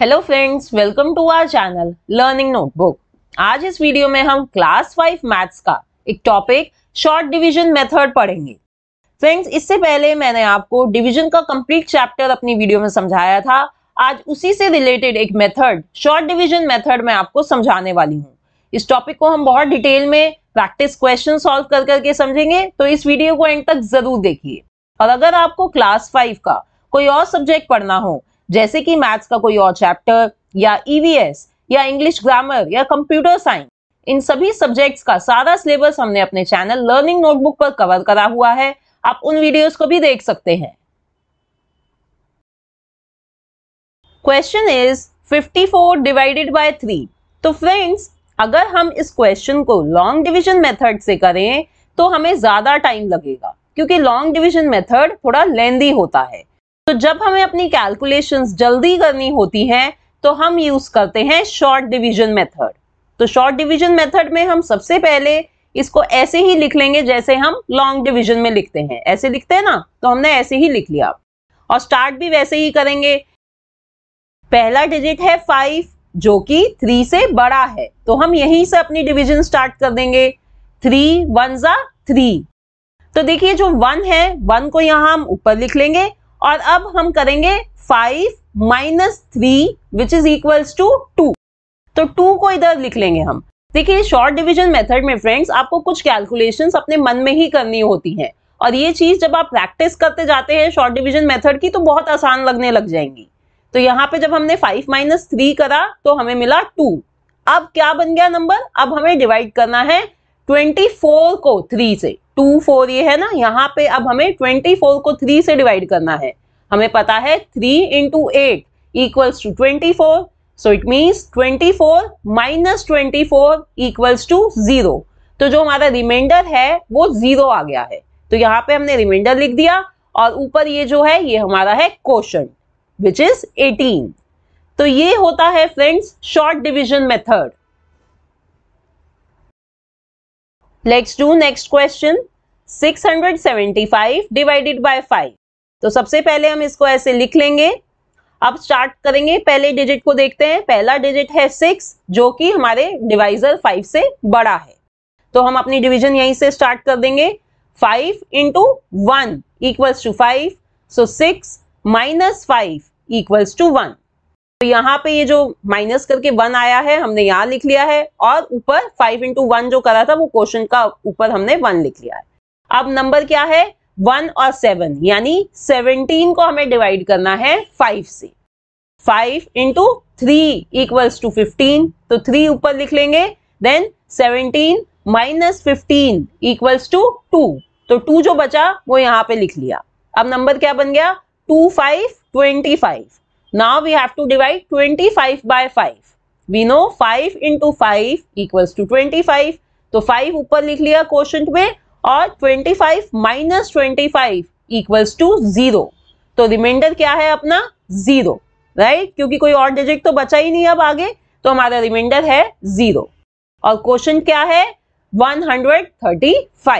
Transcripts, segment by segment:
Hello friends welcome to our channel learning notebook आज इस video में हम क्लास फाइव मैथ्स का एक टॉपिक शॉर्ट डिवीजन मेथड पढ़ेंगे फ्रेंड्स इससे पहले मैंने आपको डिवीजन का कंप्लीट चैप्टर अपनी वीडियो में समझाया था आज उसी से रिलेटेड एक मेथड शॉर्ट डिवीजन मेथड मैं आपको समझाने वाली हूँ इस टॉपिक को हम बहुत डिटेल में प्रैक्टिस क्वेश्चन सॉल्व कर करके समझेंगे तो इस वीडियो को एंड तक जरूर देखिए और अगर आपको क्लास फाइव का कोई और सब्जेक्ट पढ़ना हो जैसे कि मैथ्स का कोई और चैप्टर या ईवीएस e या इंग्लिश ग्रामर या कंप्यूटर साइंस इन सभी सब्जेक्ट्स का सारा सिलेबस हमने अपने चैनल लर्निंग नोटबुक पर कवर करा हुआ है आप उन वीडियोस को भी देख सकते हैं क्वेश्चन इज 54 डिवाइडेड बाय 3 तो फ्रेंड्स अगर हम इस क्वेश्चन को लॉन्ग डिवीजन मेथड से करें तो हमें ज्यादा टाइम लगेगा क्योंकि लॉन्ग डिविजन मेथड थोड़ा लेंदी होता है तो जब हमें अपनी कैलकुलेशंस जल्दी करनी होती हैं तो हम यूज करते हैं शॉर्ट डिवीजन मेथड तो शॉर्ट डिवीजन मेथड में हम सबसे पहले इसको ऐसे ही लिख लेंगे जैसे हम लॉन्ग डिवीजन में लिखते हैं ऐसे लिखते हैं ना तो हमने ऐसे ही लिख लिया और स्टार्ट भी वैसे ही करेंगे पहला डिजिट है फाइव जो कि थ्री से बड़ा है तो हम यहीं से अपनी डिवीजन स्टार्ट कर देंगे थ्री वन जा थ्री तो देखिए जो वन है वन को यहां हम ऊपर लिख लेंगे और अब हम करेंगे five minus three which is equals to two तो टू को इधर लिख लेंगे हम देखिए शॉर्ट डिविजन मेथड में फ्रेंड्स आपको कुछ कैलकुलेशंस अपने मन में ही करनी होती हैं और ये चीज जब आप प्रैक्टिस करते जाते हैं शॉर्ट डिविजन मेथड की तो बहुत आसान लगने लग जाएंगी तो यहाँ पे जब हमने फाइव माइनस थ्री करा तो हमें मिला टू अब क्या बन गया नंबर अब हमें डिवाइड करना है ट्वेंटी फोर को थ्री से टू फोर ये है ना यहाँ पे अब हमें ट्वेंटी फोर को थ्री से डिवाइड करना है हमें पता है three into eight equals to twenty four so it means twenty four minus twenty four equals to zero तो जो हमारा रिमाइंडर है वो जीरो आ गया है तो यहाँ पे हमने रिमाइंडर लिख दिया और ऊपर ये जो है ये हमारा है क्वेश्चन विच इज एटीन तो ये होता है friends short division method let's do next question 675 divided by 5 तो सबसे पहले हम इसको ऐसे लिख लेंगे अब स्टार्ट करेंगे पहले डिजिट को देखते हैं पहला डिजिट है सिक्स जो कि हमारे डिवाइजर फाइव से बड़ा है तो हम अपनी डिवीजन यहीं से स्टार्ट कर देंगे five into one equals to five so six minus five equals to one तो यहाँ पे ये जो माइनस करके वन आया है हमने यहाँ लिख लिया है और ऊपर फाइव इंटू वन जो करा था वो क्वेश्चन का ऊपर हमने वन लिख लिया है अब नंबर क्या है वन और सेवन यानी सेवनटीन को हमें डिवाइड करना है फाइव से five into three equals to fifteen तो थ्री ऊपर लिख लेंगे then seventeen minus fifteen equals to two तो टू जो बचा वो यहाँ पे लिख लिया अब नंबर क्या बन गया two five twenty five Now we have to divide 25 by 5. We know 5 into 5 equals to 25. तो 5 ऊपर likh liya quotient mein और 25 minus twenty five to two zero तो remainder रिमाइंडर क्या है अपना जीरो राइट क्योंकि odd digit to तो bacha बचा ही नहीं अब आगे तो हमारा रिमाइंडर है जीरो और क्वेश्चन क्या है 135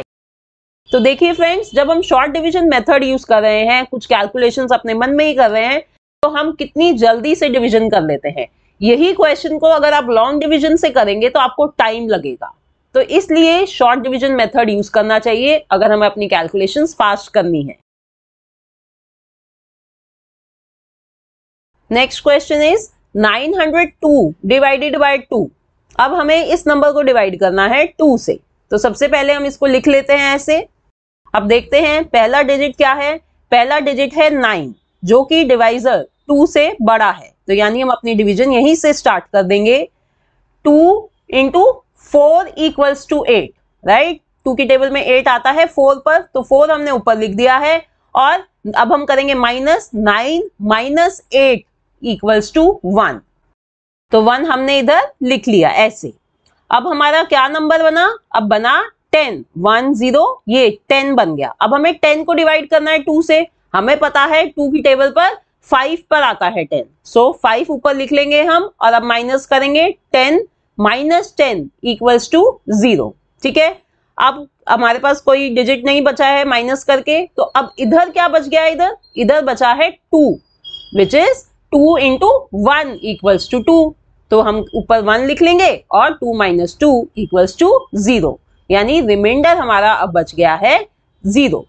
तो देखिए फ्रेंड्स जब हम शॉर्ट डिवीजन मेथड यूज कर रहे हैं कुछ कैलकुलेशंस अपने मन में ही कर रहे हैं तो हम कितनी जल्दी से डिवीजन कर लेते हैं यही क्वेश्चन को अगर आप लॉन्ग डिवीजन से करेंगे तो आपको टाइम लगेगा तो इसलिए शॉर्ट डिवीजन मेथड यूज करना चाहिए अगर हमें अपनी कैलकुलेशन फास्ट करनी है next question is 902 divided by 2 अब हमें इस नंबर को डिवाइड करना है 2 से तो सबसे पहले हम इसको लिख लेते हैं ऐसे अब देखते हैं पहला डिजिट क्या है पहला डिजिट है 9 जो कि डिवाइजर टू से बड़ा है तो यानी हम अपनी डिवीजन यहीं से स्टार्ट कर देंगे two into four equals to eight right two की टेबल में एट आता है फोर पर तो फोर हमने ऊपर लिख दिया है और अब हम करेंगे minus nine minus eight equals to one तो वन हमने इधर लिख लिया ऐसे अब हमारा क्या नंबर बना अब बना टेन वन जीरो ये टेन बन गया अब हमें टेन को डिवाइड करना है टू से हमें पता है टू की टेबल पर फाइव पर आता है टेन सो फाइव ऊपर लिख लेंगे हम और अब माइनस करेंगे ten minus ten equals to zero ठीक है अब हमारे पास कोई डिजिट नहीं बचा है माइनस करके तो अब इधर क्या बच गया इधर इधर बचा है two which is two into one equals to two two हम ऊपर वन लिख लेंगे और two minus two equals to zero यानी रिमाइंडर हमारा अब बच गया है जीरो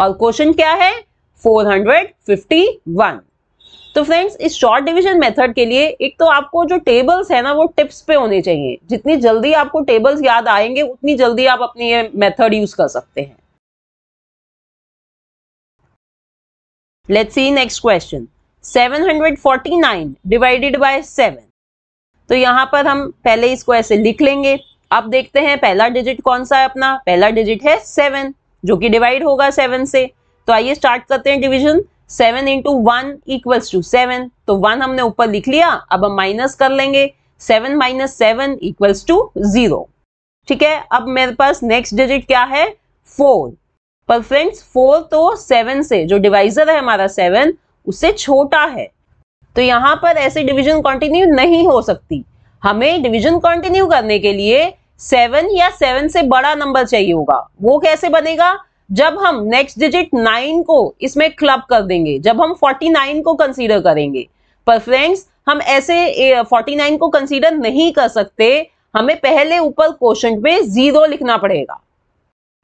और क्वेश्चन क्या है फोर हंड्रेड फिफ्टी वन तो फ्रेंड्स इस शॉर्ट डिविजन मेथड के लिए एक तो आपको जो टेबल्स है ना वो टिप्स पे होने चाहिए जितनी जल्दी आपको टेबल्स याद आएंगे उतनी जल्दी आप अपनी ये मेथड यूज कर सकते हैं let's see next question 749 divided by 7 तो यहाँ पर हम पहले इसको ऐसे लिख लेंगे अब देखते हैं पहला डिजिट कौन सा है अपना पहला डिजिट है सेवन जो कि डिवाइड होगा सेवन से तो आइए स्टार्ट करते हैं division seven into one equals to seven तो वन हमने ऊपर लिख लिया अब हम माइनस कर लेंगे seven minus seven equals to zero ठीक है अब मेरे पास नेक्स्ट डिजिट क्या है फोर पर फ्रेंड्स फोर तो सेवन से जो डिवाइजर है हमारा सेवन उससे छोटा है तो यहां पर ऐसे डिवीजन कंटिन्यू नहीं हो सकती हमें डिवीजन कंटिन्यू करने के लिए सेवन या सेवन से बड़ा नंबर चाहिए होगा वो कैसे बनेगा जब हम नेक्स्ट डिजिट नाइन को इसमें क्लब कर देंगे जब हम फोर्टी नाइन को कंसीडर करेंगे पर फ्रेंड्स हम ऐसे फोर्टी नाइन को कंसीडर नहीं कर सकते हमें पहले ऊपर क्वेश्चन पे जीरो लिखना पड़ेगा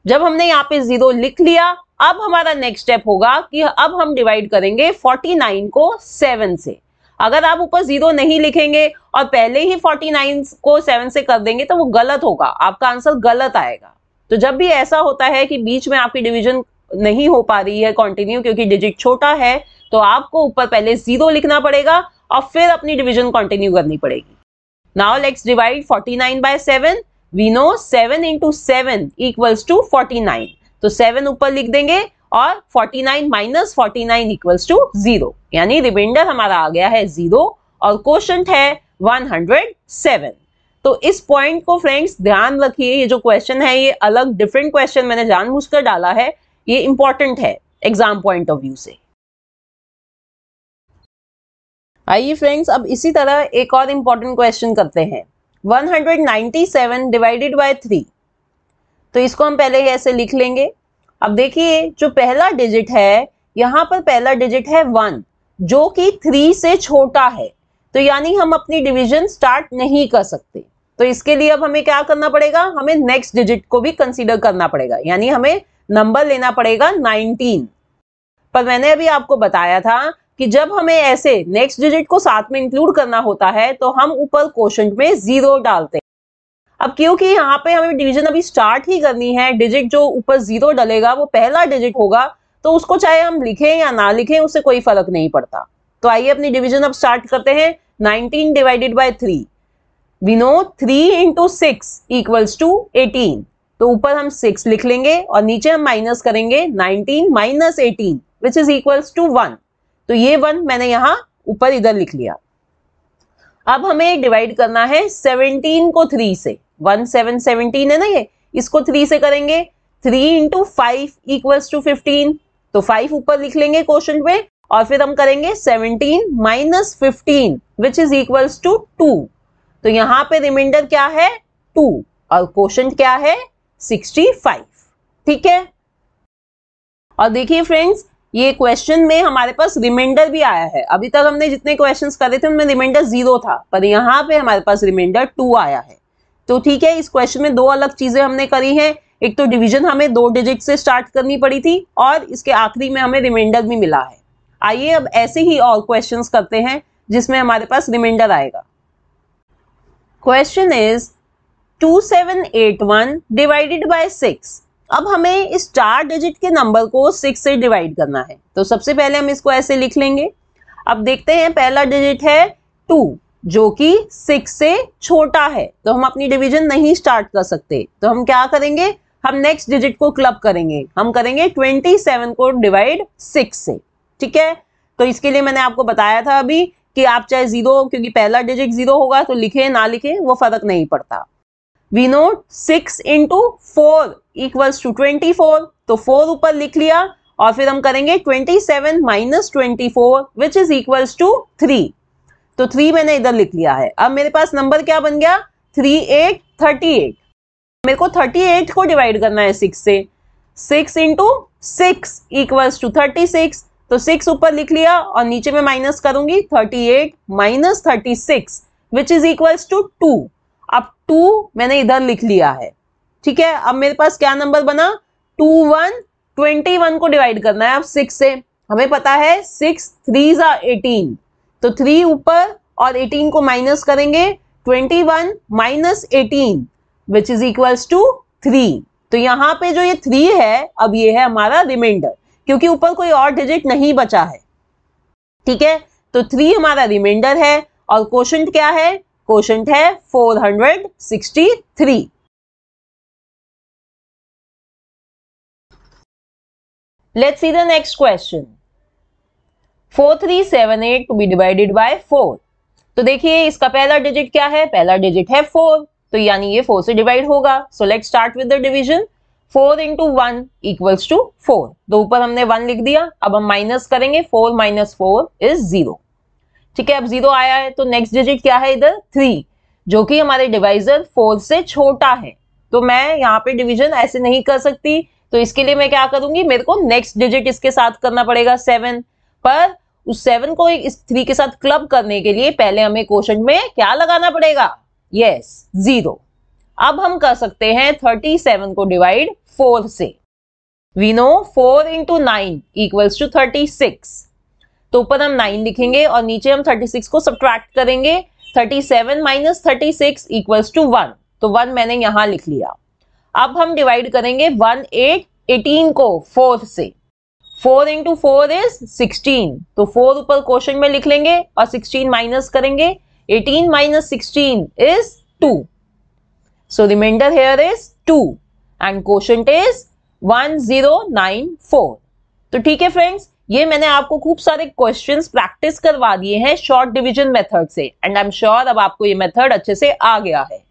जब हमने यहाँ पे जीरो लिख लिया अब हमारा नेक्स्ट स्टेप होगा कि अब हम डिवाइड करेंगे फोर्टी नाइन को सेवन से अगर आप ऊपर जीरो नहीं लिखेंगे और पहले ही फोर्टी नाइन को सेवन से कर देंगे तो वो गलत होगा आपका आंसर गलत आएगा तो जब भी ऐसा होता है कि बीच में आपकी डिवीजन नहीं हो पा रही है कंटिन्यू क्योंकि डिजिट छोटा है तो आपको ऊपर पहले जीरो लिखना पड़ेगा और फिर अपनी डिवीजन कंटिन्यू करनी पड़ेगी now let's divide 49 nine by seven we know seven into seven equals to forty तो सेवन ऊपर लिख देंगे और 49 nine minus forty nine equals to zero यानी रिमाइंडर हमारा आ गया है जीरो और क्वेश्चन है वन हंड्रेड सेवन तो इस पॉइंट को फ्रेंड्स ध्यान रखिए ये जो क्वेश्चन है ये अलग डिफरेंट क्वेश्चन मैंने जानबूझकर डाला है ये इंपॉर्टेंट है एग्जाम पॉइंट ऑफ व्यू से आइए फ्रेंड्स अब इसी तरह एक और इंपॉर्टेंट क्वेश्चन करते हैं 197 डिवाइडेड बाय 3 तो इसको हम पहले ऐसे लिख लेंगे अब देखिए जो पहला डिजिट है यहां पर पहला डिजिट है वन जो कि थ्री से छोटा है तो यानी हम अपनी डिवीजन स्टार्ट नहीं कर सकते तो इसके लिए अब हमें क्या करना पड़ेगा हमें नेक्स्ट डिजिट को भी कंसिडर करना पड़ेगा यानी हमें नंबर लेना पड़ेगा नाइनटीन पर मैंने अभी आपको बताया था कि जब हमें ऐसे नेक्स्ट डिजिट को साथ में इंक्लूड करना होता है तो हम ऊपर क्वेश्चन में जीरो डालते हैं अब क्योंकि यहाँ पे हमें डिवीजन अभी स्टार्ट ही करनी है डिजिट जो ऊपर जीरो डलेगा वो पहला डिजिट होगा तो उसको चाहे हम लिखें या ना लिखें उससे कोई फर्क नहीं पड़ता तो आइए अपनी डिवीजन अब स्टार्ट करते हैं 19 divided by three we know three into six equals to eighteen तो ऊपर हम सिक्स लिख लेंगे और नीचे हम माइनस करेंगे nineteen minus eighteen which is equals to one तो ये वन मैंने यहाँ ऊपर इधर लिख लिया अब हमें डिवाइड करना है सेवनटीन को थ्री से वन सेवन सेवनटीन है ना ये इसको थ्री से करेंगे three into five equals to fifteen तो फाइव ऊपर लिख लेंगे क्वेश्चन पे और फिर हम करेंगे seventeen minus fifteen which is equals to two two यहां पे रिमाइंडर क्या है टू और क्वेश्चन क्या है सिक्सटी फाइव ठीक है और देखिए फ्रेंड्स ये क्वेश्चन में हमारे पास रिमाइंडर भी आया है अभी तक हमने जितने क्वेश्चन करे थे उनमें रिमाइंडर जीरो था पर यहाँ पे हमारे पास रिमाइंडर टू आया है तो ठीक है इस क्वेश्चन में दो अलग चीजें हमने करी है एक तो डिवीजन हमें दो डिजिट से स्टार्ट करनी पड़ी थी और इसके आखिरी में हमें रिमाइंडर भी मिला है आइए अब ऐसे ही और क्वेश्चंस करते हैं जिसमें हमारे पास रिमाइंडर आएगा क्वेश्चन इज 2781 डिवाइडेड बाय 6 अब हमें इस चार डिजिट के नंबर को 6 से डिवाइड करना है तो सबसे पहले हम इसको ऐसे लिख लेंगे अब देखते हैं पहला डिजिट है 2 जो कि 6 से छोटा है तो हम अपनी डिवीजन नहीं स्टार्ट कर सकते तो हम क्या करेंगे हम नेक्स्ट डिजिट को क्लब करेंगे हम करेंगे 27 को डिवाइड 6 से ठीक है तो इसके लिए मैंने आपको बताया था अभी कि आप चाहे जीरो क्योंकि पहला डिजिट जीरो होगा तो लिखे ना लिखे वो फर्क नहीं पड़ता we know six into four equals to twenty four तो फोर ऊपर लिख लिया और फिर हम करेंगे twenty seven minus twenty four which is equals to three तो थ्री मैंने इधर लिख लिया है अब मेरे पास नंबर क्या बन गया थ्री एट थर्टी एट मेरे को थर्टी एट को डिवाइड करना है सिक्स से six into six equals to thirty six तो सिक्स ऊपर लिख लिया और नीचे में माइनस करूंगी thirty eight minus thirty six which is equals to two अब टू मैंने इधर लिख लिया है ठीक है अब मेरे पास क्या नंबर बना टू वन ट्वेंटी वन को डिवाइड करना है अब सिक्स से हमें पता है सिक्स थ्री ज़ा एटीन तो थ्री ऊपर और एटीन को माइनस करेंगे twenty one minus eighteen which is equals to three तो यहाँ पे जो ये थ्री है अब ये है हमारा रिमाइंडर क्योंकि ऊपर कोई और डिजिट नहीं बचा है ठीक है तो थ्री हमारा रिमाइंडर है और क्वेश्चन क्या है क्वेश्चन है four hundred sixty three let's see the next question four three seven eight to be divided by four तो देखिए इसका पहला डिजिट क्या है पहला डिजिट है फोर तो यानी ये फोर से डिवाइड होगा so let start with the division four into one equals to four तो ऊपर हमने वन लिख दिया अब हम माइनस करेंगे four minus four is zero ठीक है अब जीरो आया है तो नेक्स्ट डिजिट क्या है इधर थ्री जो कि हमारे डिवाइजर फोर से छोटा है तो मैं यहाँ पे डिवीजन ऐसे नहीं कर सकती तो इसके लिए मैं क्या करूंगी मेरे को नेक्स्ट डिजिट इसके साथ करना पड़ेगा सेवन पर उस सेवन को इस थ्री के साथ क्लब करने के लिए पहले हमें क्वेश्चन में क्या लगाना पड़ेगा यस yes, जीरो अब हम कर सकते हैं थर्टी सेवन को डिवाइड फोर से we know four into nine equals to thirty six तो ऊपर हम नाइन लिखेंगे और नीचे हम थर्टी सिक्स को सब्ट्रैक्ट करेंगे thirty seven minus thirty six equals to one तो वन मैंने यहां लिख लिया अब हम डिवाइड करेंगे वन एट एटीन को फोर से four into four is sixteen तो फोर ऊपर क्वेश्चन में लिख लेंगे और सिक्सटीन माइनस करेंगे eighteen minus sixteen is two So the remainder here is two, and quotient is 1094. तो ठीक है फ्रेंड्स ये मैंने आपको खूब सारे क्वेश्चंस प्रैक्टिस करवा दिए हैं शॉर्ट डिवीजन मेथड से एंड आई एम श्योर अब आपको ये मेथड अच्छे से आ गया है